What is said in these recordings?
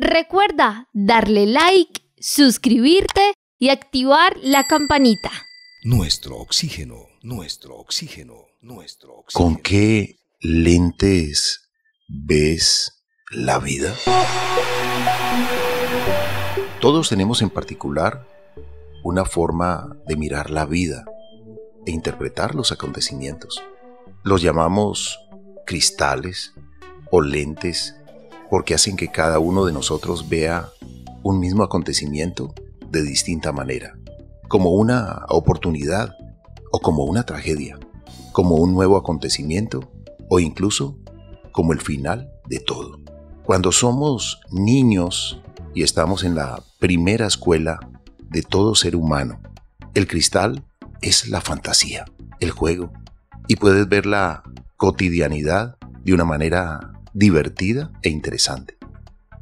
Recuerda darle like, suscribirte y activar la campanita. Nuestro oxígeno, nuestro oxígeno, nuestro oxígeno. ¿Con qué lentes ves la vida? Todos tenemos en particular una forma de mirar la vida e interpretar los acontecimientos. Los llamamos cristales o lentes porque hacen que cada uno de nosotros vea un mismo acontecimiento de distinta manera, como una oportunidad o como una tragedia, como un nuevo acontecimiento o incluso como el final de todo. Cuando somos niños y estamos en la primera escuela de todo ser humano, el cristal es la fantasía, el juego, y puedes ver la cotidianidad de una manera divertida e interesante.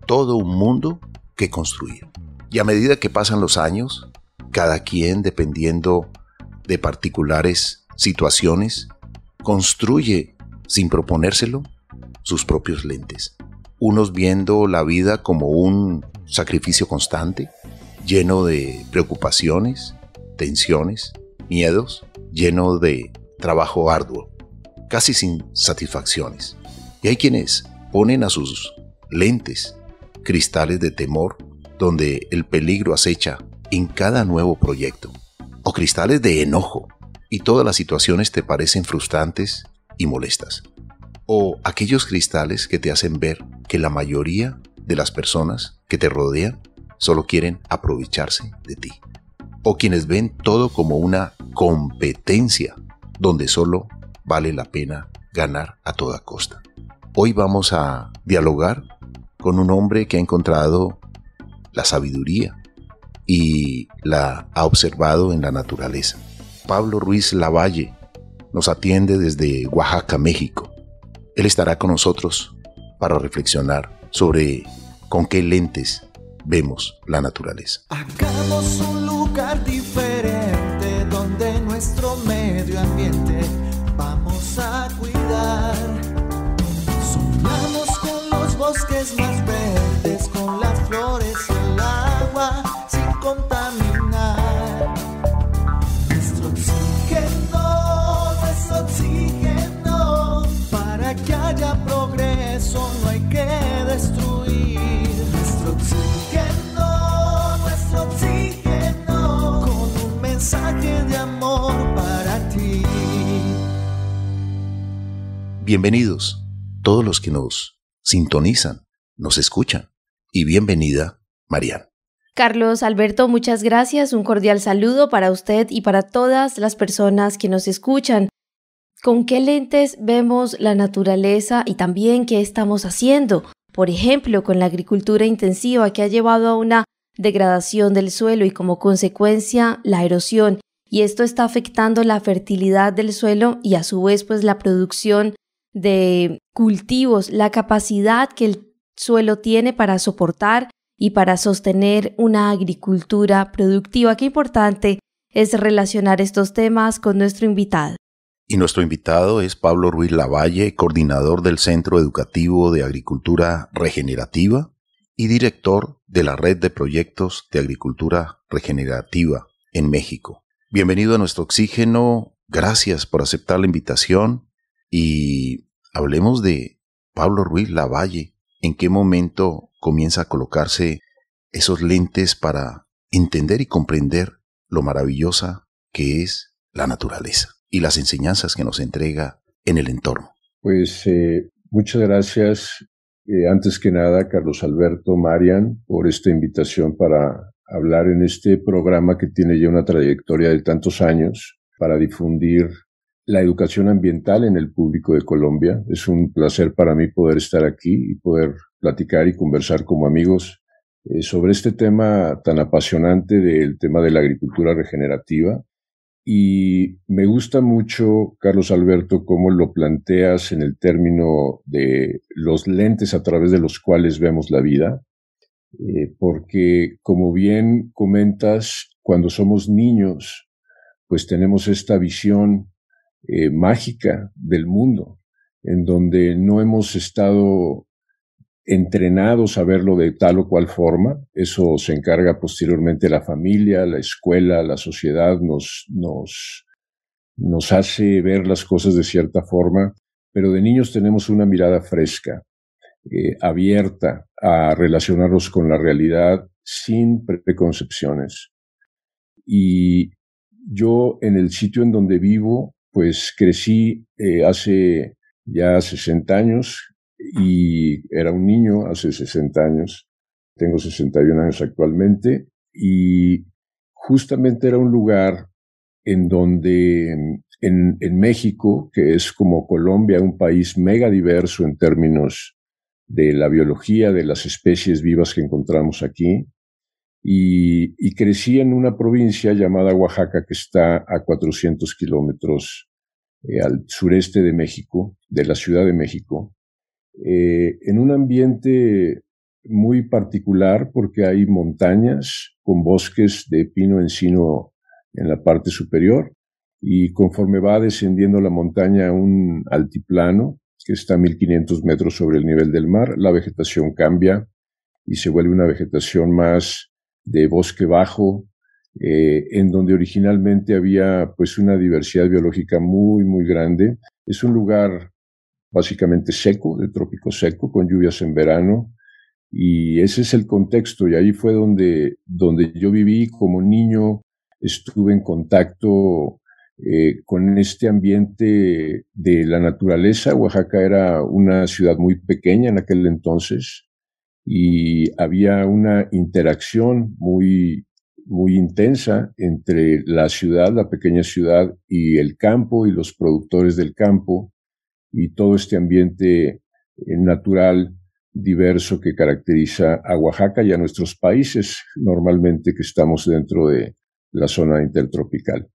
Todo un mundo que construir. Y a medida que pasan los años, cada quien, dependiendo de particulares situaciones, construye, sin proponérselo, sus propios lentes. Unos viendo la vida como un sacrificio constante, lleno de preocupaciones, tensiones, miedos, lleno de trabajo arduo, casi sin satisfacciones. Y hay quienes ponen a sus lentes cristales de temor donde el peligro acecha en cada nuevo proyecto, o cristales de enojo, y todas las situaciones te parecen frustrantes y molestas, o aquellos cristales que te hacen ver que la mayoría de las personas que te rodean solo quieren aprovecharse de ti, o quienes ven todo como una competencia donde solo vale la pena ganar a toda costa. Hoy vamos a dialogar con un hombre que ha encontrado la sabiduría y la ha observado en la naturaleza. Pablo Ruiz Lavalle nos atiende desde Oaxaca, México. Él estará con nosotros para reflexionar sobre con qué lentes vemos la naturaleza. Hagamos un lugar diferente donde nuestro medio ambiente vamos a cuidar bosques más verdes, con las flores y el agua sin contaminar. Nuestro oxígeno, nuestro oxígeno, para que haya progreso no hay que destruir. Nuestro oxígeno, nuestro oxígeno, con un mensaje de amor para ti. Bienvenidos todos los que nos sintonizan, nos escuchan. Y bienvenida, Mariana. Carlos Alberto, muchas gracias. Un cordial saludo para usted y para todas las personas que nos escuchan. ¿Con qué lentes vemos la naturaleza y también qué estamos haciendo? Por ejemplo, con la agricultura intensiva que ha llevado a una degradación del suelo y como consecuencia la erosión. Y esto está afectando la fertilidad del suelo y a su vez pues la producción de cultivos, la capacidad que el suelo tiene para soportar y para sostener una agricultura productiva. Qué importante es relacionar estos temas con nuestro invitado. Y nuestro invitado es Pablo Ruiz Lavalle, coordinador del Centro Educativo de Agricultura Regenerativa y director de la Red de Proyectos de Agricultura Regenerativa en México. Bienvenido a nuestro oxígeno, gracias por aceptar la invitación y Hablemos de Pablo Ruiz Lavalle. ¿En qué momento comienza a colocarse esos lentes para entender y comprender lo maravillosa que es la naturaleza y las enseñanzas que nos entrega en el entorno? Pues eh, muchas gracias, eh, antes que nada, Carlos Alberto Marian, por esta invitación para hablar en este programa que tiene ya una trayectoria de tantos años para difundir la educación ambiental en el público de Colombia. Es un placer para mí poder estar aquí y poder platicar y conversar como amigos eh, sobre este tema tan apasionante del tema de la agricultura regenerativa. Y me gusta mucho, Carlos Alberto, cómo lo planteas en el término de los lentes a través de los cuales vemos la vida, eh, porque como bien comentas, cuando somos niños, pues tenemos esta visión eh, mágica del mundo, en donde no hemos estado entrenados a verlo de tal o cual forma. Eso se encarga posteriormente la familia, la escuela, la sociedad, nos, nos, nos hace ver las cosas de cierta forma, pero de niños tenemos una mirada fresca, eh, abierta a relacionarnos con la realidad sin preconcepciones. Y yo en el sitio en donde vivo pues crecí eh, hace ya 60 años y era un niño hace 60 años. Tengo 61 años actualmente y justamente era un lugar en donde en México, que es como Colombia, un país mega diverso en términos de la biología, de las especies vivas que encontramos aquí, y, y crecí en una provincia llamada Oaxaca que está a 400 kilómetros eh, al sureste de México, de la Ciudad de México, eh, en un ambiente muy particular porque hay montañas con bosques de pino encino en la parte superior y conforme va descendiendo la montaña a un altiplano que está a 1500 metros sobre el nivel del mar, la vegetación cambia y se vuelve una vegetación más de bosque bajo, eh, en donde originalmente había pues una diversidad biológica muy, muy grande. Es un lugar básicamente seco, de trópico seco, con lluvias en verano, y ese es el contexto, y ahí fue donde, donde yo viví como niño, estuve en contacto eh, con este ambiente de la naturaleza. Oaxaca era una ciudad muy pequeña en aquel entonces, y había una interacción muy, muy intensa entre la ciudad, la pequeña ciudad, y el campo y los productores del campo y todo este ambiente eh, natural diverso que caracteriza a Oaxaca y a nuestros países normalmente que estamos dentro de la zona intertropical.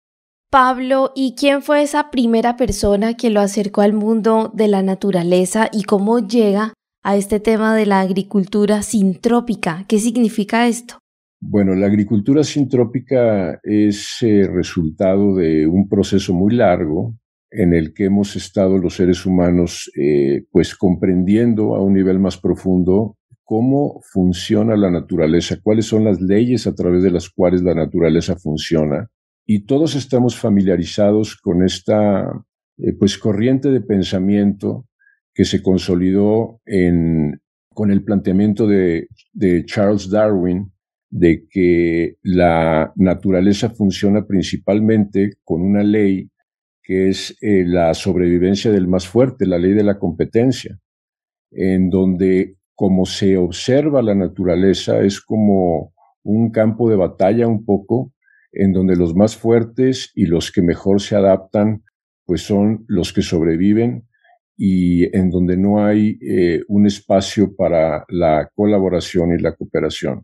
Pablo, ¿y quién fue esa primera persona que lo acercó al mundo de la naturaleza y cómo llega a este tema de la agricultura sintrópica. ¿Qué significa esto? Bueno, la agricultura sintrópica es eh, resultado de un proceso muy largo en el que hemos estado los seres humanos eh, pues comprendiendo a un nivel más profundo cómo funciona la naturaleza, cuáles son las leyes a través de las cuales la naturaleza funciona. Y todos estamos familiarizados con esta eh, pues corriente de pensamiento que se consolidó con el planteamiento de, Charles Darwin de que la naturaleza funciona principalmente con una ley que es eh, la sobrevivencia del más fuerte, la ley de la competencia, en donde como se observa la naturaleza es como un campo de batalla un poco, en donde los más fuertes y los que mejor se adaptan, pues son los que sobreviven y en donde no hay eh, un espacio para la colaboración y la cooperación.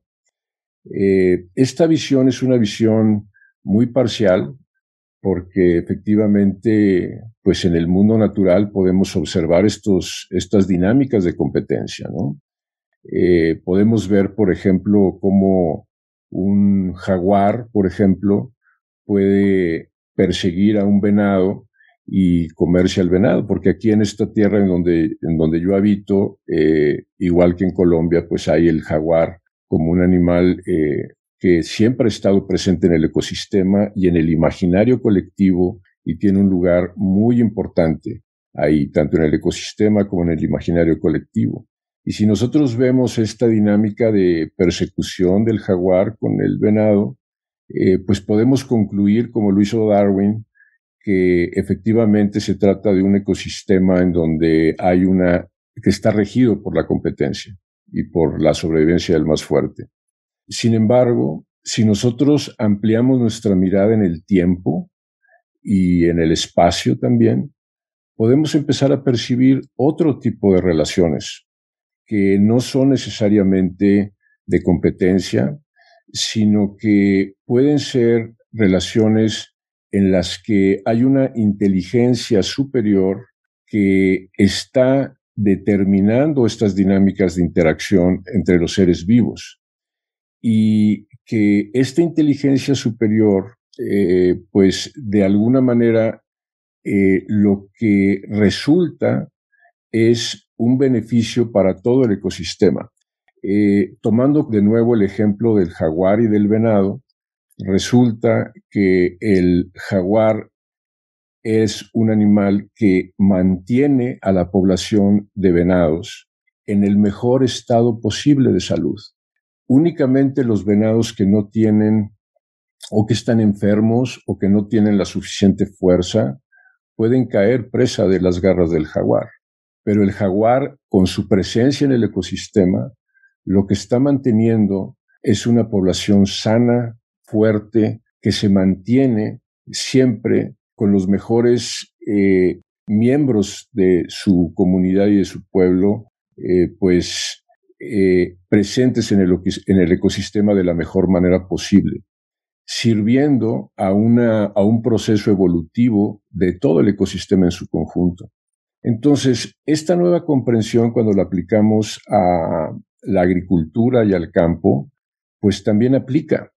Eh, esta visión es una visión muy parcial porque efectivamente, pues en el mundo natural podemos observar estos, estas dinámicas de competencia, eh, podemos ver, por ejemplo, cómo un jaguar, por ejemplo, puede perseguir a un venado y comerse al venado, porque aquí en esta tierra en donde, en donde yo habito, eh, igual que en Colombia, pues hay el jaguar como un animal eh, que siempre ha estado presente en el ecosistema y en el imaginario colectivo y tiene un lugar muy importante ahí, tanto en el ecosistema como en el imaginario colectivo. Y si nosotros vemos esta dinámica de persecución del jaguar con el venado, eh, pues podemos concluir, como lo hizo Darwin, que efectivamente se trata de un ecosistema en donde hay una que está regido por la competencia y por la sobrevivencia del más fuerte. Sin embargo, si nosotros ampliamos nuestra mirada en el tiempo y en el espacio también, podemos empezar a percibir otro tipo de relaciones que no son necesariamente de competencia, sino que pueden ser relaciones en las que hay una inteligencia superior que está determinando estas dinámicas de interacción entre los seres vivos y que esta inteligencia superior, eh, pues de alguna manera eh, lo que resulta es un beneficio para todo el ecosistema. Eh, tomando de nuevo el ejemplo del jaguar y del venado, resulta que el jaguar es un animal que mantiene a la población de venados en el mejor estado posible de salud. Únicamente los venados que no tienen o que están enfermos o que no tienen la suficiente fuerza pueden caer presa de las garras del jaguar. Pero el jaguar, con su presencia en el ecosistema, lo que está manteniendo es una población sana, fuerte, que se mantiene siempre con los mejores eh, miembros de su comunidad y de su pueblo, eh, pues eh, presentes en el, en el ecosistema de la mejor manera posible, sirviendo a, una, a un proceso evolutivo de todo el ecosistema en su conjunto. Entonces, esta nueva comprensión, cuando la aplicamos a la agricultura y al campo, pues también aplica.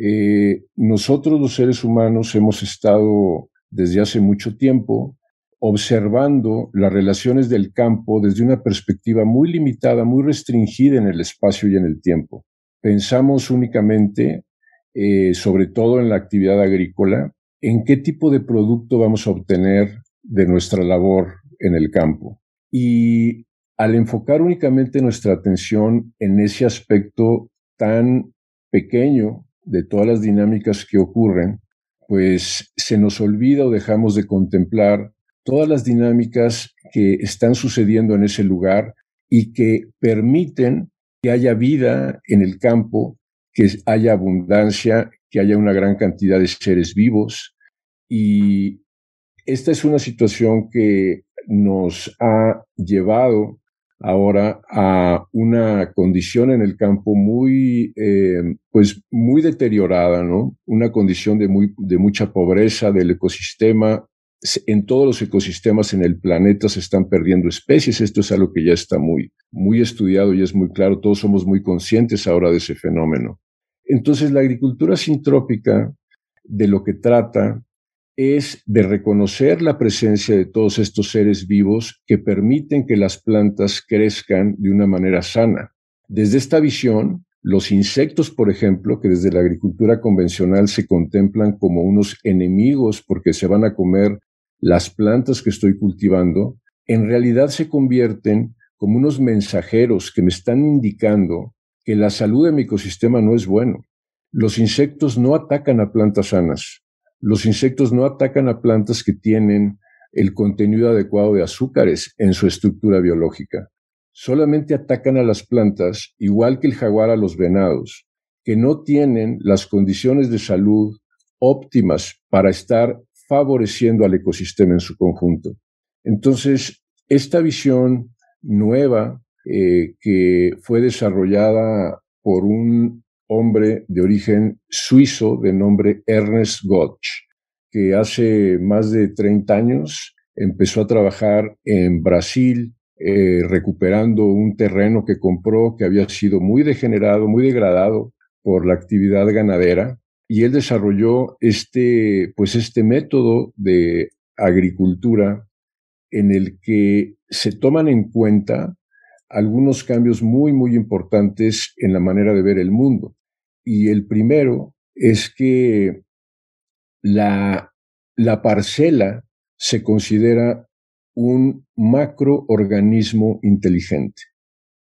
Eh, nosotros los seres humanos hemos estado desde hace mucho tiempo observando las relaciones del campo desde una perspectiva muy limitada, muy restringida en el espacio y en el tiempo. Pensamos únicamente, eh, sobre todo en la actividad agrícola, en qué tipo de producto vamos a obtener de nuestra labor en el campo. Y al enfocar únicamente nuestra atención en ese aspecto tan pequeño de todas las dinámicas que ocurren, pues se nos olvida o dejamos de contemplar todas las dinámicas que están sucediendo en ese lugar y que permiten que haya vida en el campo, que haya abundancia, que haya una gran cantidad de seres vivos. Y esta es una situación que nos ha llevado ahora a una condición en el campo muy, eh, pues muy deteriorada, ¿no? Una condición de, muy, de mucha pobreza del ecosistema. En todos los ecosistemas en el planeta se están perdiendo especies. Esto es algo que ya está muy, muy estudiado y es muy claro. Todos somos muy conscientes ahora de ese fenómeno. Entonces, la agricultura sintrópica de lo que trata es de reconocer la presencia de todos estos seres vivos que permiten que las plantas crezcan de una manera sana. Desde esta visión, los insectos, por ejemplo, que desde la agricultura convencional se contemplan como unos enemigos porque se van a comer las plantas que estoy cultivando, en realidad se convierten como unos mensajeros que me están indicando que la salud de mi ecosistema no es bueno. Los insectos no atacan a plantas sanas, los insectos no atacan a plantas que tienen el contenido adecuado de azúcares en su estructura biológica. Solamente atacan a las plantas, igual que el jaguar a los venados, que no tienen las condiciones de salud óptimas para estar favoreciendo al ecosistema en su conjunto. Entonces, esta visión nueva eh, que fue desarrollada por un hombre de origen suizo de nombre Ernest Gotch, que hace más de 30 años empezó a trabajar en Brasil eh, recuperando un terreno que compró que había sido muy degenerado, muy degradado por la actividad ganadera. Y él desarrolló este, pues este método de agricultura en el que se toman en cuenta algunos cambios muy, muy importantes en la manera de ver el mundo. Y el primero es que la, la parcela se considera un macroorganismo inteligente.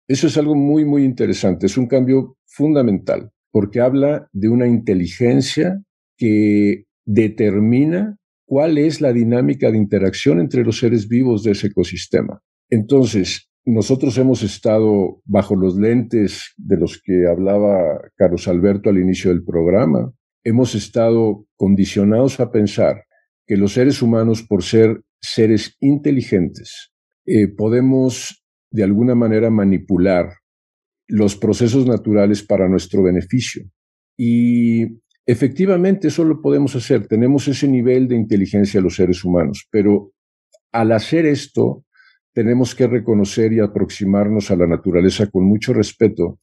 Eso es algo muy, muy interesante. Es un cambio fundamental porque habla de una inteligencia que determina cuál es la dinámica de interacción entre los seres vivos de ese ecosistema. Entonces, nosotros hemos estado bajo los lentes de los que hablaba Carlos Alberto al inicio del programa. Hemos estado condicionados a pensar que los seres humanos, por ser seres inteligentes, eh, podemos de alguna manera manipular los procesos naturales para nuestro beneficio. Y efectivamente eso lo podemos hacer. Tenemos ese nivel de inteligencia los seres humanos, pero al hacer esto, tenemos que reconocer y aproximarnos a la naturaleza con mucho respeto,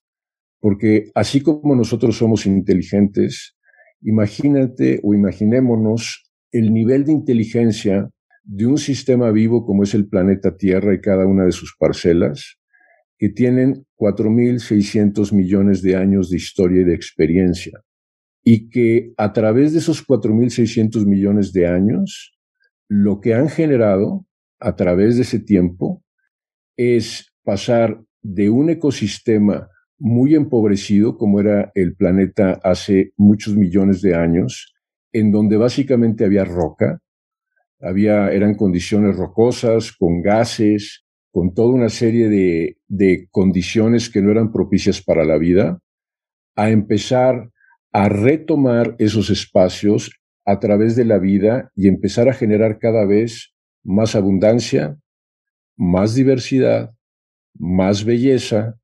porque así como nosotros somos inteligentes, imagínate o imaginémonos el nivel de inteligencia de un sistema vivo como es el planeta Tierra y cada una de sus parcelas, que tienen 4.600 millones de años de historia y de experiencia, y que a través de esos 4.600 millones de años, lo que han generado a través de ese tiempo es pasar de un ecosistema muy empobrecido como era el planeta hace muchos millones de años, en donde básicamente había roca, había, eran condiciones rocosas, con gases, con toda una serie de, de condiciones que no eran propicias para la vida, a empezar a retomar esos espacios a través de la vida y empezar a generar cada vez más abundancia, más diversidad, más belleza,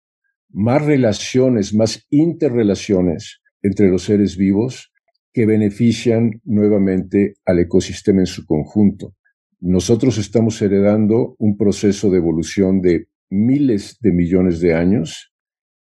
más relaciones, más interrelaciones entre los seres vivos que benefician nuevamente al ecosistema en su conjunto. Nosotros estamos heredando un proceso de evolución de miles de millones de años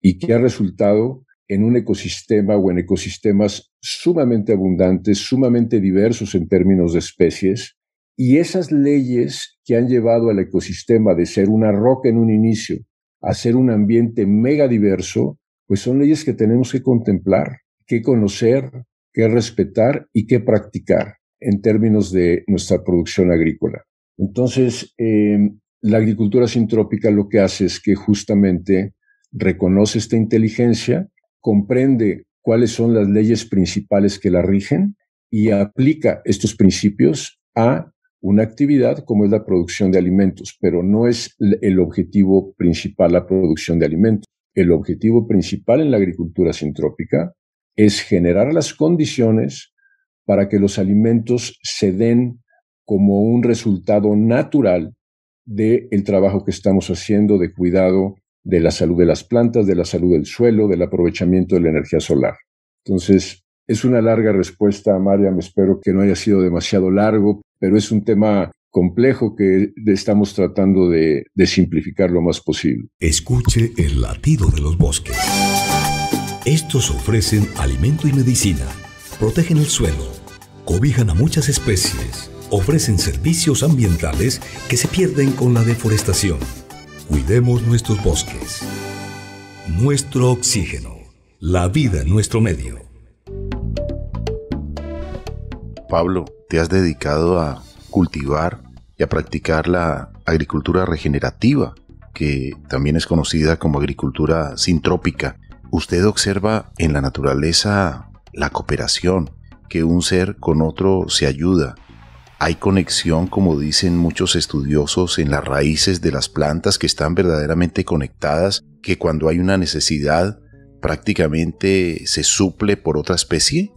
y que ha resultado en un ecosistema o en ecosistemas sumamente abundantes, sumamente diversos en términos de especies, y esas leyes que han llevado al ecosistema de ser una roca en un inicio a ser un ambiente mega diverso, pues son leyes que tenemos que contemplar, que conocer, que respetar y que practicar en términos de nuestra producción agrícola. Entonces, em, la agricultura sintrópica lo que hace es que justamente reconoce esta inteligencia, comprende cuáles son las leyes principales que la rigen y aplica estos principios a una actividad como es la producción de alimentos, pero no es el objetivo principal la producción de alimentos. El objetivo principal en la agricultura sintrópica es generar las condiciones para que los alimentos se den como un resultado natural del trabajo que estamos haciendo de cuidado de la salud de las plantas, de la salud del suelo, del aprovechamiento de la energía solar. Entonces, es una larga respuesta, Me Espero que no haya sido demasiado largo, pero es un tema complejo que estamos tratando de, de simplificar lo más posible. Escuche el latido de los bosques. Estos ofrecen alimento y medicina, protegen el suelo, cobijan a muchas especies, ofrecen servicios ambientales que se pierden con la deforestación. Cuidemos nuestros bosques, nuestro oxígeno, la vida en nuestro medio. Pablo, te has dedicado a cultivar y a practicar la agricultura regenerativa, que también es conocida como agricultura sintrópica. Usted observa en la naturaleza la cooperación, que un ser con otro se ayuda. Hay conexión, como dicen muchos estudiosos, en las raíces de las plantas que están verdaderamente conectadas, que cuando hay una necesidad prácticamente se suple por otra especie.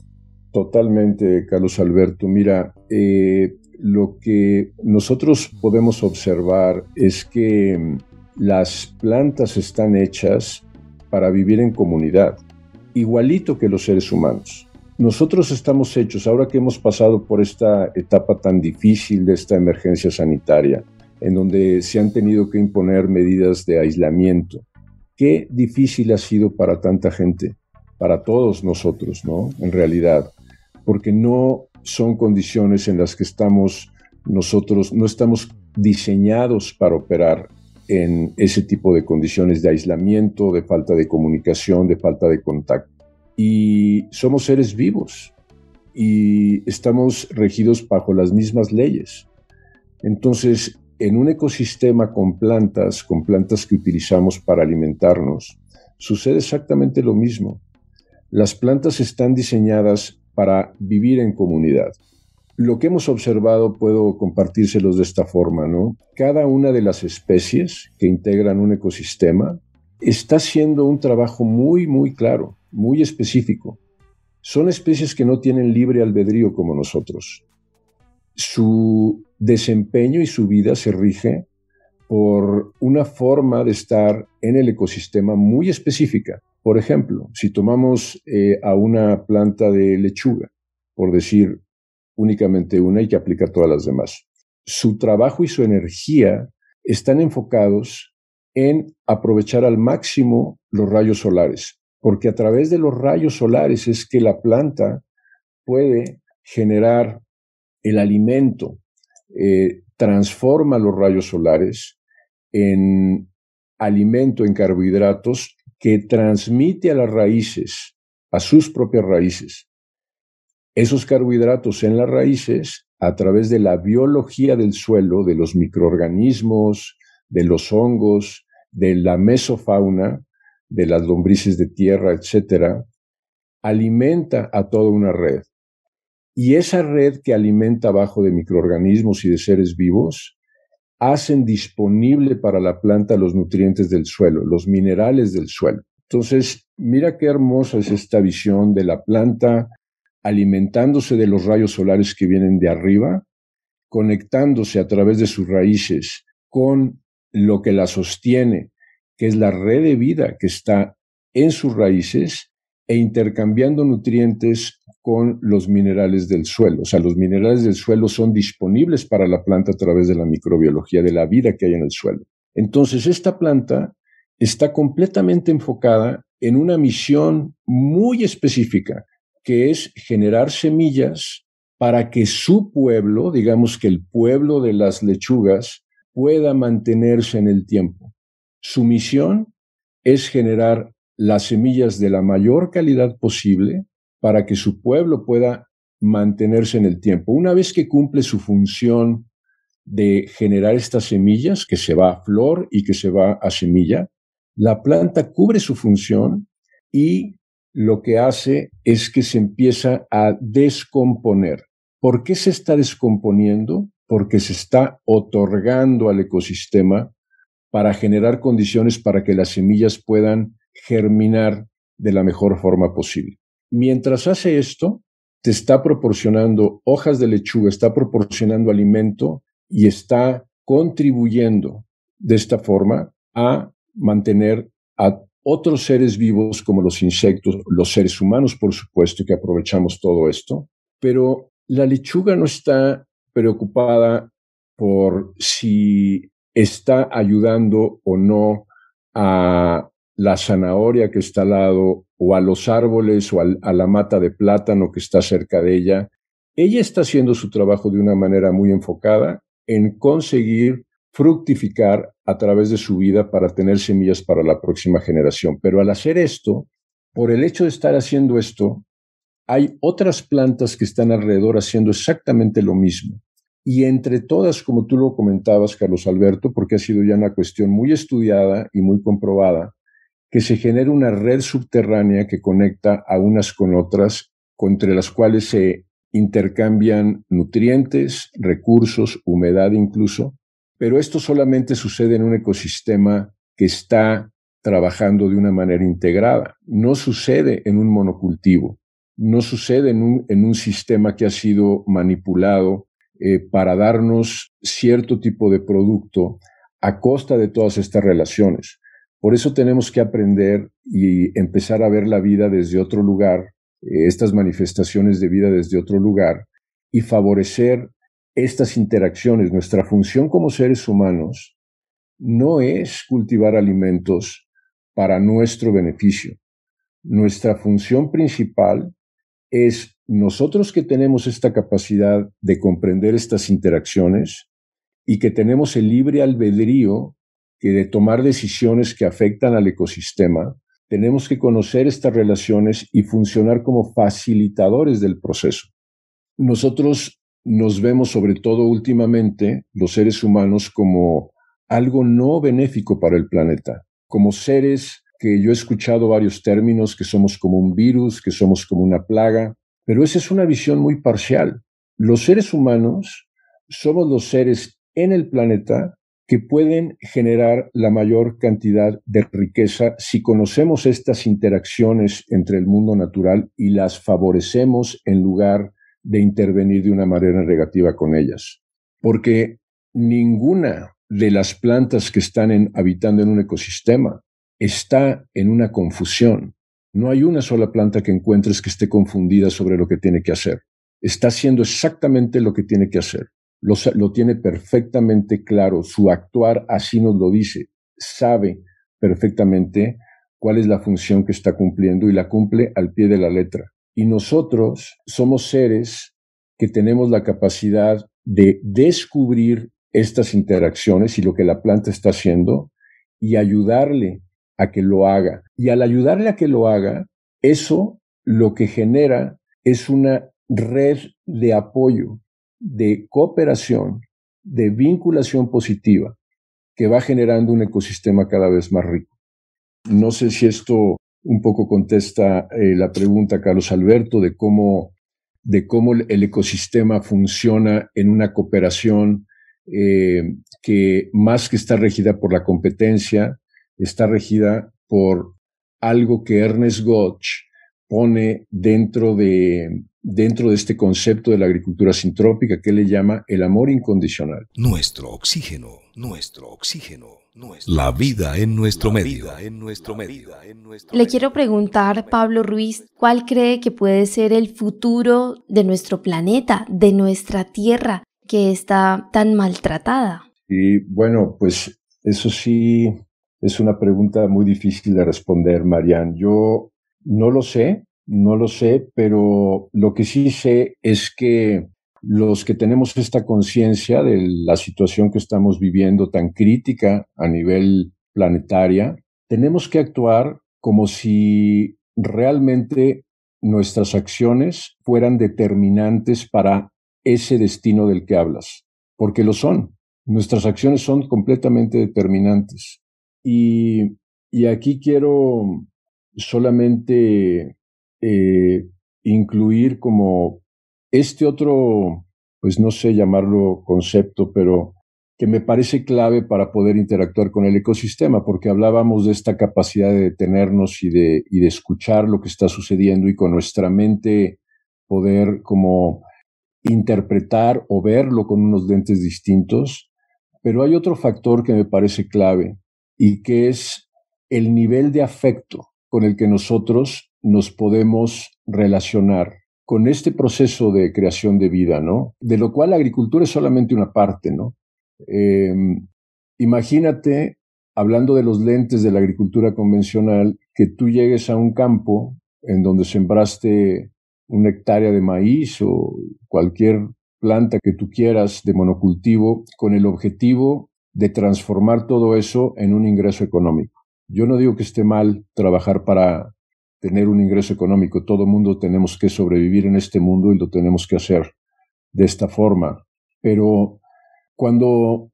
Totalmente, Carlos Alberto. Mira, eh, lo que nosotros podemos observar es que mm, las plantas están hechas para vivir en comunidad, igualito que los seres humanos. Nosotros estamos hechos, ahora que hemos pasado por esta etapa tan difícil de esta emergencia sanitaria, en donde se han tenido que imponer medidas de aislamiento, qué difícil ha sido para tanta gente, para todos nosotros, ¿no? En realidad, porque no son condiciones en las que estamos nosotros, no estamos diseñados para operar en ese tipo de condiciones de aislamiento, de falta de comunicación, de falta de contacto. Y somos seres vivos y estamos regidos bajo las mismas leyes. Entonces, en un ecosistema con plantas, con plantas que utilizamos para alimentarnos, sucede exactamente lo mismo. Las plantas están diseñadas para vivir en comunidad. Lo que hemos observado puedo compartírselos de esta forma, ¿no? Cada una de las especies que integran un ecosistema está haciendo un trabajo muy, muy claro, muy específico. Son especies que no tienen libre albedrío como nosotros. Su desempeño y su vida se rige por una forma de estar en el ecosistema muy específica. Por ejemplo, si tomamos eh, a una planta de lechuga, por decir únicamente una y que aplica a todas las demás, su trabajo y su energía están enfocados en aprovechar al máximo los rayos solares, porque a través de los rayos solares es que la planta puede generar el alimento, eh, transforma los rayos solares en alimento, en carbohidratos que transmite a las raíces, a sus propias raíces, esos carbohidratos en las raíces a través de la biología del suelo, de los microorganismos, de los hongos, de la mesofauna, de las lombrices de tierra, etcétera, alimenta a toda una red. Y esa red que alimenta abajo de microorganismos y de seres vivos hacen disponible para la planta los nutrientes del suelo, los minerales del suelo. Entonces, mira qué hermosa es esta visión de la planta alimentándose de los rayos solares que vienen de arriba, conectándose a través de sus raíces con lo que la sostiene, que es la red de vida que está en sus raíces, e intercambiando nutrientes con los minerales del suelo. O sea, los minerales del suelo son disponibles para la planta a través de la microbiología, de la vida que hay en el suelo. Entonces, esta planta está completamente enfocada en una misión muy específica, que es generar semillas para que su pueblo, digamos que el pueblo de las lechugas, pueda mantenerse en el tiempo. Su misión es generar las semillas de la mayor calidad posible para que su pueblo pueda mantenerse en el tiempo. Una vez que cumple su función de generar estas semillas, que se va a flor y que se va a semilla, la planta cubre su función y lo que hace es que se empieza a descomponer. ¿Por qué se está descomponiendo? Porque se está otorgando al ecosistema para generar condiciones para que las semillas puedan germinar de la mejor forma posible. Mientras hace esto, te está proporcionando hojas de lechuga, está proporcionando alimento y está contribuyendo de esta forma a mantener a otros seres vivos como los insectos, los seres humanos, por supuesto, que aprovechamos todo esto, pero la lechuga no está preocupada por si está ayudando o no a la zanahoria que está al lado o a los árboles o a la mata de plátano que está cerca de ella. Ella está haciendo su trabajo de una manera muy enfocada en conseguir fructificar a través de su vida para tener semillas para la próxima generación. Pero al hacer esto, por el hecho de estar haciendo esto, hay otras plantas que están alrededor haciendo exactamente lo mismo. Y entre todas, como tú lo comentabas, Carlos Alberto, porque ha sido ya una cuestión muy estudiada y muy comprobada, que se genera una red subterránea que conecta a unas con otras, entre las cuales se intercambian nutrientes, recursos, humedad incluso, pero esto solamente sucede en un ecosistema que está trabajando de una manera integrada. No sucede en un monocultivo, no sucede en un, sistema que ha sido manipulado eh, para darnos cierto tipo de producto a costa de todas estas relaciones. Por eso tenemos que aprender y empezar a ver la vida desde otro lugar, eh, estas manifestaciones de vida desde otro lugar y favorecer estas interacciones. Nuestra función como seres humanos no es cultivar alimentos para nuestro beneficio. Nuestra función principal es nosotros que tenemos esta capacidad de comprender estas interacciones y que tenemos el libre albedrío que de tomar decisiones que afectan al ecosistema, tenemos que conocer estas relaciones y funcionar como facilitadores del proceso. Nosotros nos vemos sobre todo últimamente, los seres humanos, como algo no benéfico para el planeta, como seres que yo he escuchado varios términos, que somos como un virus, que somos como una plaga, pero esa es una visión muy parcial. Los seres humanos somos los seres en el planeta que pueden generar la mayor cantidad de riqueza si conocemos estas interacciones entre el mundo natural y las favorecemos en lugar de intervenir de una manera negativa con ellas. Porque ninguna de las plantas que están habitando en un ecosistema está en una confusión. No hay una sola planta que encuentres que esté confundida sobre lo que tiene que hacer. Está haciendo exactamente lo que tiene que hacer lo, tiene perfectamente claro, su actuar así nos lo dice, sabe perfectamente cuál es la función que está cumpliendo y la cumple al pie de la letra. Y nosotros somos seres que tenemos la capacidad de descubrir estas interacciones y lo que la planta está haciendo y ayudarle a que lo haga. Y al ayudarle a que lo haga, eso lo que genera es una red de apoyo de cooperación, de vinculación positiva, que va generando un ecosistema cada vez más rico. No sé si esto un poco contesta eh, la pregunta, Carlos Alberto, de cómo, de cómo el ecosistema funciona en una cooperación eh, que más que está regida por la competencia, está regida por algo que Ernest Gotch pone dentro de, dentro de este concepto de la agricultura sintrópica que le llama el amor incondicional. Nuestro oxígeno, nuestro oxígeno. Nuestro la vida en nuestro medio. En nuestro medio. Le quiero preguntar, Pablo Ruiz, ¿cuál cree que puede ser el futuro de nuestro planeta, de nuestra Tierra, que está tan maltratada? Y bueno, pues eso sí es una pregunta muy difícil de responder, Marian. Yo no lo sé, no lo sé, pero lo que sí sé es que los que tenemos esta conciencia de la situación que estamos viviendo tan crítica a nivel planetaria, tenemos que actuar como si realmente nuestras acciones fueran determinantes para ese destino del que hablas, porque lo son. Nuestras acciones son completamente determinantes. Y, y aquí quiero solamente eh, incluir como este otro, pues no sé llamarlo concepto, pero que me parece clave para poder interactuar con el ecosistema, porque hablábamos de esta capacidad de detenernos y de, y de escuchar lo que está sucediendo y con nuestra mente poder como interpretar o verlo con unos lentes distintos, pero hay otro factor que me parece clave y que es el nivel de afecto con el que nosotros nos podemos relacionar con este proceso de creación de vida, ¿no? De lo cual la agricultura es solamente una parte, ¿no? Em, imagínate, hablando de los lentes de la agricultura convencional, que tú llegues a un campo en donde sembraste una hectárea de maíz o cualquier planta que tú quieras de monocultivo con el objetivo de transformar todo eso en un ingreso económico. Yo no digo que esté mal trabajar para tener un ingreso económico. Todo mundo tenemos que sobrevivir en este mundo y lo tenemos que hacer de esta forma. Pero cuando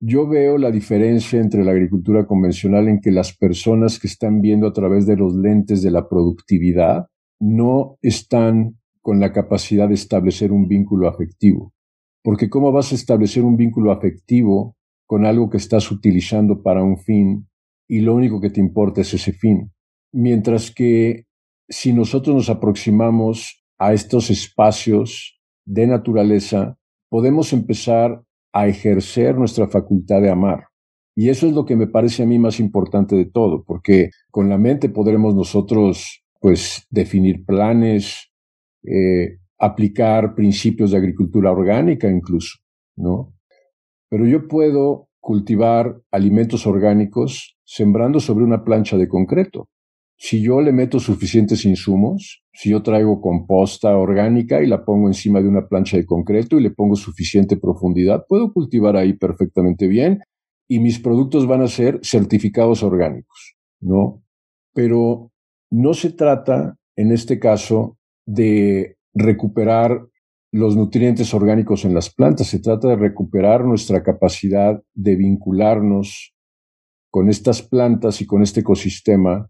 yo veo la diferencia entre la agricultura convencional en que las personas que están viendo a través de los lentes de la productividad no están con la capacidad de establecer un vínculo afectivo. Porque ¿cómo vas a establecer un vínculo afectivo con algo que estás utilizando para un fin y lo único que te importa es ese fin? Mientras que si nosotros nos aproximamos a estos espacios de naturaleza, podemos empezar a ejercer nuestra facultad de amar. Y eso es lo que me parece a mí más importante de todo, porque con la mente podremos nosotros pues definir planes, eh, aplicar principios de agricultura orgánica incluso, ¿no? Pero yo puedo cultivar alimentos orgánicos sembrando sobre una plancha de concreto si yo le meto suficientes insumos, si yo traigo composta orgánica y la pongo encima de una plancha de concreto y le pongo suficiente profundidad, puedo cultivar ahí perfectamente bien y mis productos van a ser certificados orgánicos, ¿no? Pero no se trata, en este caso, de recuperar los nutrientes orgánicos en las plantas, se trata de recuperar nuestra capacidad de vincularnos con estas plantas y con este ecosistema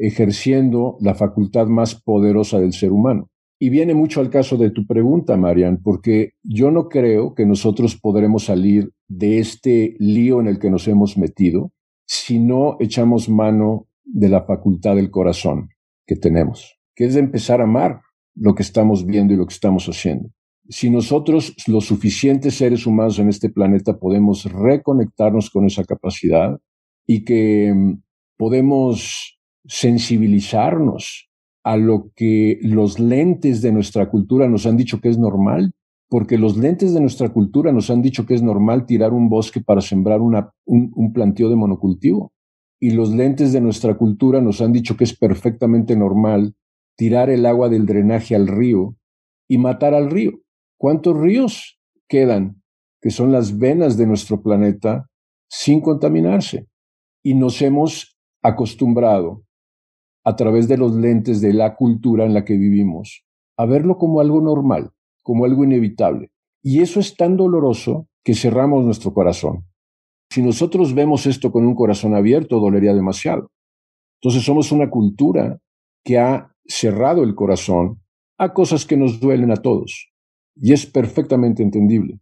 ejerciendo la facultad más poderosa del ser humano. Y viene mucho al caso de tu pregunta, Marian, porque yo no creo que nosotros podremos salir de este lío en el que nos hemos metido si no echamos mano de la facultad del corazón que tenemos, que es de empezar a amar lo que estamos viendo y lo que estamos haciendo. Si nosotros, los suficientes seres humanos en este planeta, podemos reconectarnos con esa capacidad y que mm, podemos sensibilizarnos a lo que los lentes de nuestra cultura nos han dicho que es normal, porque los lentes de nuestra cultura nos han dicho que es normal tirar un bosque para sembrar una, un, planteo de monocultivo. Y los lentes de nuestra cultura nos han dicho que es perfectamente normal tirar el agua del drenaje al río y matar al río. ¿Cuántos ríos quedan, que son las venas de nuestro planeta, sin contaminarse? Y nos hemos acostumbrado a través de los lentes de la cultura en la que vivimos, a verlo como algo normal, como algo inevitable. Y eso es tan doloroso que cerramos nuestro corazón. Si nosotros vemos esto con un corazón abierto, dolería demasiado. Entonces somos una cultura que ha cerrado el corazón a cosas que nos duelen a todos. Y es perfectamente entendible.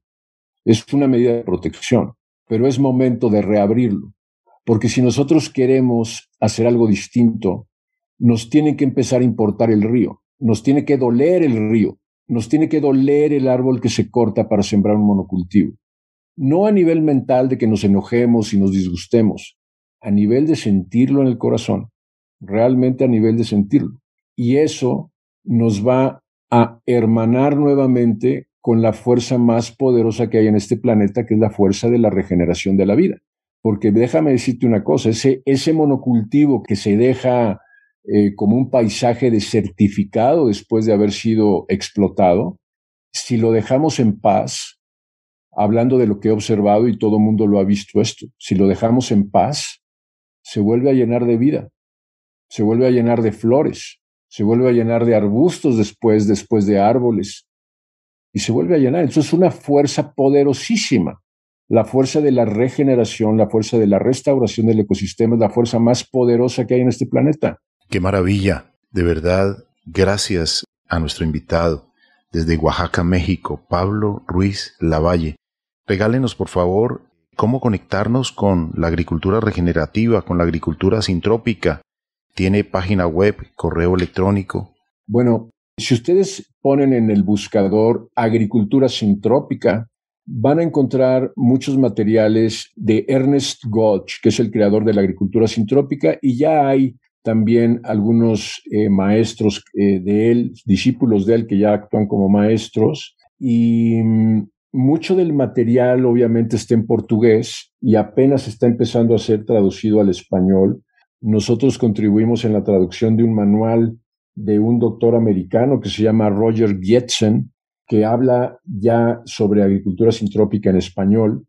Es una medida de protección, pero es momento de reabrirlo. Porque si nosotros queremos hacer algo distinto nos tiene que empezar a importar el río, nos tiene que doler el río, nos tiene que doler el árbol que se corta para sembrar un monocultivo. No a nivel mental de que nos enojemos y nos disgustemos, a nivel de sentirlo en el corazón, realmente a nivel de sentirlo. Y eso nos va a hermanar nuevamente con la fuerza más poderosa que hay en este planeta, que es la fuerza de la regeneración de la vida. Porque déjame decirte una cosa, ese, ese monocultivo que se deja eh, como un paisaje desertificado después de haber sido explotado, si lo dejamos en paz, hablando de lo que he observado y todo el mundo lo ha visto esto, si lo dejamos en paz, se vuelve a llenar de vida, se vuelve a llenar de flores, se vuelve a llenar de arbustos después, después de árboles, y se vuelve a llenar. Eso es una fuerza poderosísima. La fuerza de la regeneración, la fuerza de la restauración del ecosistema es la fuerza más poderosa que hay en este planeta. Qué maravilla. De verdad, gracias a nuestro invitado desde Oaxaca, México, Pablo Ruiz Lavalle. Regálenos, por favor, cómo conectarnos con la agricultura regenerativa, con la agricultura sintrópica. Tiene página web, correo electrónico. Bueno, si ustedes ponen en el buscador agricultura sintrópica, van a encontrar muchos materiales de Ernest Gotch, que es el creador de la agricultura sintrópica, y ya hay también algunos eh, maestros eh, de él, discípulos de él que ya actúan como maestros, y mm, mucho del material obviamente está en portugués y apenas está empezando a ser traducido al español. Nosotros contribuimos en la traducción de un manual de un doctor americano que se llama Roger Gietzen, que habla ya sobre agricultura sintrópica en español,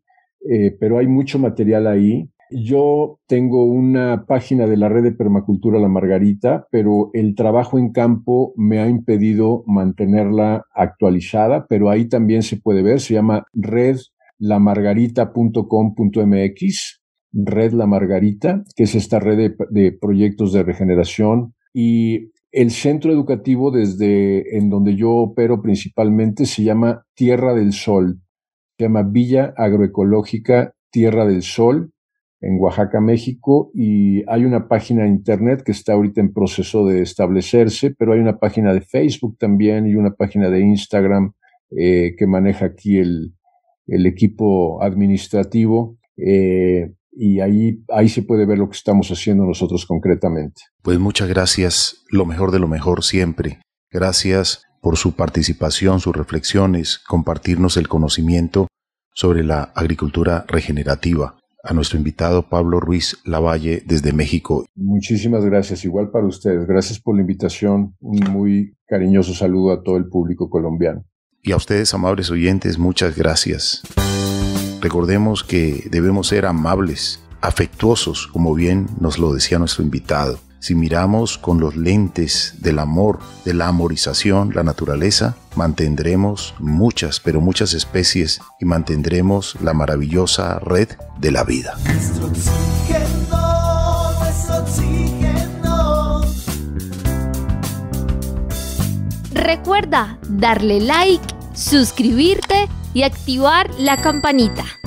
eh, pero hay mucho material ahí. Yo tengo una página de la red de permacultura La Margarita, pero el trabajo en campo me ha impedido mantenerla actualizada, pero ahí también se puede ver, se llama redlamargarita.com.mx, Red La Margarita, que es esta red de, proyectos de regeneración. Y el centro educativo desde en donde yo opero principalmente se llama Tierra del Sol, se llama Villa Agroecológica Tierra del Sol en Oaxaca, México, y hay una página de internet que está ahorita en proceso de establecerse, pero hay una página de Facebook también y una página de Instagram eh, que maneja aquí el, equipo administrativo. Eh, y ahí, ahí se puede ver lo que estamos haciendo nosotros concretamente. Pues muchas gracias, lo mejor de lo mejor siempre. Gracias por su participación, sus reflexiones, compartirnos el conocimiento sobre la agricultura regenerativa a nuestro invitado Pablo Ruiz Lavalle desde México. Muchísimas gracias, igual para ustedes. Gracias por la invitación. Un muy cariñoso saludo a todo el público colombiano. Y a ustedes, amables oyentes, muchas gracias. Recordemos que debemos ser amables, afectuosos, como bien nos lo decía nuestro invitado. Si miramos con los lentes del amor, de la amorización, la naturaleza, mantendremos muchas, pero muchas especies y mantendremos la maravillosa red de la vida. Recuerda darle like, suscribirte y activar la campanita.